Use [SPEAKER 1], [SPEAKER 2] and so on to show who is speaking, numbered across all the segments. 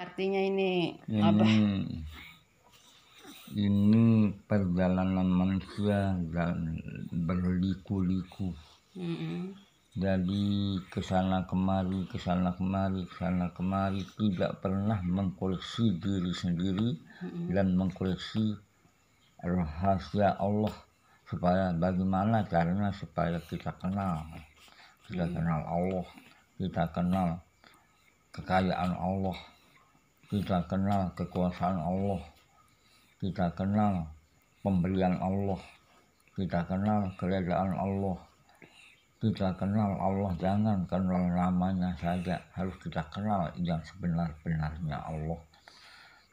[SPEAKER 1] artinya ini, ini apa ini perjalanan manusia dan berliku-liku mm -hmm. jadi kesana kemari kesana kemari kesana kemari tidak pernah mengkoleksi diri sendiri mm -hmm. dan mengkoleksi rahasia Allah supaya bagaimana karena supaya kita kenal kita mm. kenal Allah kita kenal kekayaan Allah kita kenal kekuasaan Allah kita kenal pemberian Allah kita kenal keredaan Allah kita kenal Allah jangan kenal namanya saja harus kita kenal yang sebenar-benarnya Allah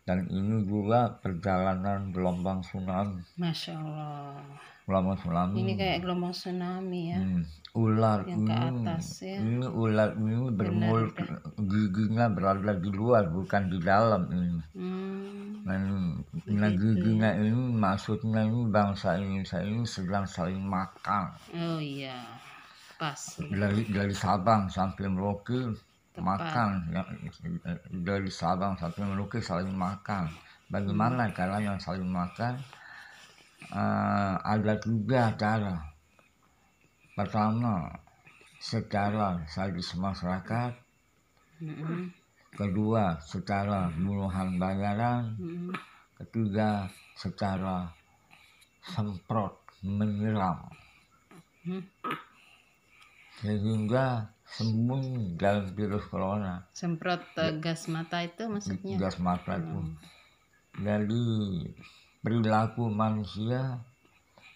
[SPEAKER 1] dan ini juga perjalanan gelombang sunan Masya Allah gelombang tsunami ini kayak gelombang tsunami ya hmm. ular yang ini, ke hmm. atas ya ini ular ini bermul giginya berada di luar bukan di dalam ini hmm. dan nah, nah giginya ya. ini maksudnya ini bangsa ini saya ini sedang saling makan oh iya pas dari dari Sabang sampai Merauke makan ya, dari Sabang sampai Merauke saling makan bagaimana hmm. yang saling makan uh, ada tiga cara. Pertama, secara sadis masyarakat. mm Kedua, secara muluhan bayaran. Ketiga, secara semprot menyiram Sehingga sembunyi dalam virus corona. Semprot uh, gas mata itu maksudnya? Gas mata itu. Hmm. Jadi perilaku manusia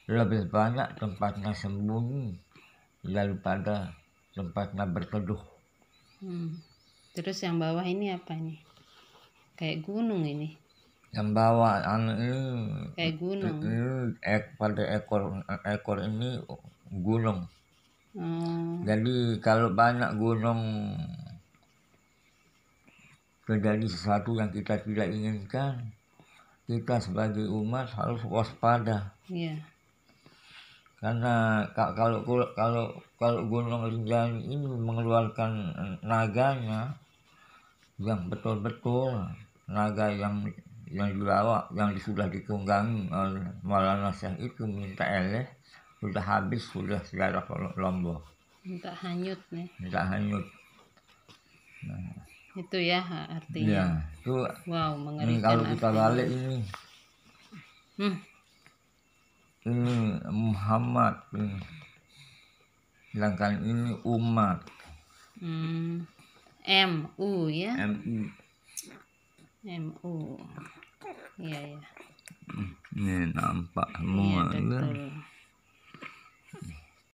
[SPEAKER 1] lebih banyak tempatnya sembunyi daripada tempatnya berteduh. Hmm. Terus yang bawah ini apa nih? Kayak gunung ini. Yang bawah anu ini kayak gunung. Ini, ek, pada ekor ekor ini gunung. Hmm. Jadi kalau banyak gunung terjadi sesuatu yang kita tidak inginkan, kita sebagai umat harus waspada. Iya. Karena kalau kalau kalau Gunung Rinjani ini mengeluarkan naganya yang betul-betul naga yang yang dibawa yang sudah ditunggangi oleh Maulana Syekh itu minta eleh sudah habis sudah segala lombok minta hanyut nih minta hanyut nah itu ya artinya ya, itu wow mengerikan kalau kita balik ini hmm. ini Muhammad ini sedangkan ini umat hmm. M U ya M U M U ya ya ini nampak iya, semua ya, betul. Kan?